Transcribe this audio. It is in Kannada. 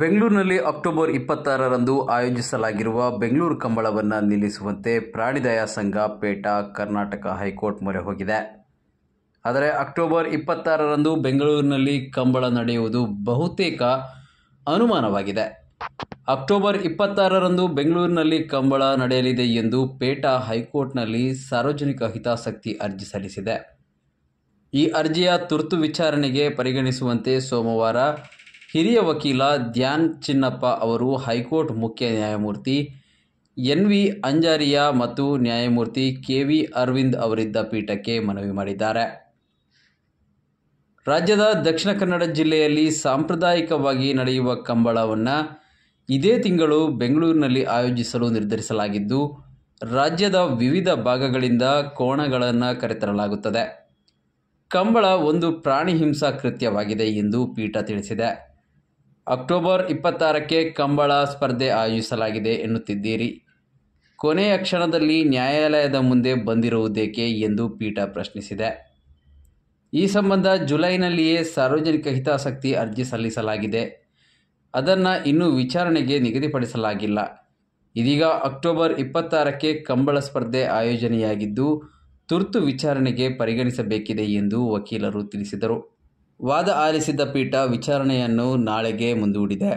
ಬೆಂಗಳೂರಿನಲ್ಲಿ ಅಕ್ಟೋಬರ್ ಇಪ್ಪತ್ತಾರರಂದು ಆಯೋಜಿಸಲಾಗಿರುವ ಬೆಂಗಳೂರು ಕಂಬಳವನ್ನು ನಿಲ್ಲಿಸುವಂತೆ ಪ್ರಾಣಿದಯಾ ಸಂಘ ಪೇಟಾ ಕರ್ನಾಟಕ ಹೈಕೋರ್ಟ್ ಮೊರೆ ಹೋಗಿದೆ ಆದರೆ ಅಕ್ಟೋಬರ್ ಇಪ್ಪತ್ತಾರರಂದು ಬೆಂಗಳೂರಿನಲ್ಲಿ ಕಂಬಳ ನಡೆಯುವುದು ಬಹುತೇಕ ಅನುಮಾನವಾಗಿದೆ ಅಕ್ಟೋಬರ್ ಇಪ್ಪತ್ತಾರರಂದು ಬೆಂಗಳೂರಿನಲ್ಲಿ ಕಂಬಳ ನಡೆಯಲಿದೆ ಎಂದು ಪೇಟಾ ಹೈಕೋರ್ಟ್ನಲ್ಲಿ ಸಾರ್ವಜನಿಕ ಹಿತಾಸಕ್ತಿ ಅರ್ಜಿ ಸಲ್ಲಿಸಿದೆ ಈ ಅರ್ಜಿಯ ತುರ್ತು ವಿಚಾರಣೆಗೆ ಪರಿಗಣಿಸುವಂತೆ ಸೋಮವಾರ ಹಿರಿಯ ವಕೀಲ ಧ್ಯಾನ್ ಚಿನ್ನಪ್ಪ ಅವರು ಹೈಕೋರ್ಟ್ ಮುಖ್ಯ ನ್ಯಾಯಮೂರ್ತಿ ಎನ್ ವಿ ಅಂಜಾರಿಯಾ ಮತ್ತು ನ್ಯಾಯಮೂರ್ತಿ ಕೆ ವಿ ಅರವಿಂದ್ ಅವರಿದ್ದ ಪೀಠಕ್ಕೆ ಮನವಿ ಮಾಡಿದ್ದಾರೆ ರಾಜ್ಯದ ದಕ್ಷಿಣ ಕನ್ನಡ ಜಿಲ್ಲೆಯಲ್ಲಿ ಸಾಂಪ್ರದಾಯಿಕವಾಗಿ ನಡೆಯುವ ಕಂಬಳವನ್ನು ಇದೇ ತಿಂಗಳು ಬೆಂಗಳೂರಿನಲ್ಲಿ ಆಯೋಜಿಸಲು ನಿರ್ಧರಿಸಲಾಗಿದ್ದು ರಾಜ್ಯದ ವಿವಿಧ ಭಾಗಗಳಿಂದ ಕೋಣಗಳನ್ನು ಕರೆತರಲಾಗುತ್ತದೆ ಕಂಬಳ ಒಂದು ಪ್ರಾಣಿ ಹಿಂಸಾ ಕೃತ್ಯವಾಗಿದೆ ಎಂದು ಪೀಠ ತಿಳಿಸಿದೆ ಅಕ್ಟೋಬರ್ ಇಪ್ಪತ್ತಾರಕ್ಕೆ ಕಂಬಳ ಸ್ಪರ್ಧೆ ಆಯೋಜಿಸಲಾಗಿದೆ ಎನ್ನುತ್ತಿದ್ದೀರಿ ಕೊನೆಯ ಕ್ಷಣದಲ್ಲಿ ನ್ಯಾಯಾಲಯದ ಮುಂದೆ ಬಂದಿರುವುದೇಕೆ ಎಂದು ಪೀಠ ಪ್ರಶ್ನಿಸಿದೆ ಈ ಸಂಬಂಧ ಜುಲೈನಲ್ಲಿಯೇ ಸಾರ್ವಜನಿಕ ಹಿತಾಸಕ್ತಿ ಅರ್ಜಿ ಸಲ್ಲಿಸಲಾಗಿದೆ ಅದನ್ನು ಇನ್ನೂ ವಿಚಾರಣೆಗೆ ನಿಗದಿಪಡಿಸಲಾಗಿಲ್ಲ ಇದೀಗ ಅಕ್ಟೋಬರ್ ಇಪ್ಪತ್ತಾರಕ್ಕೆ ಕಂಬಳ ಸ್ಪರ್ಧೆ ಆಯೋಜನೆಯಾಗಿದ್ದು ತುರ್ತು ವಿಚಾರಣೆಗೆ ಪರಿಗಣಿಸಬೇಕಿದೆ ಎಂದು ವಕೀಲರು ತಿಳಿಸಿದರು ವಾದ ಆಲಿಸಿದ್ದ ಪೀಠ ವಿಚಾರಣೆಯನ್ನು ನಾಳೆಗೆ ಮುಂದೂಡಿದೆ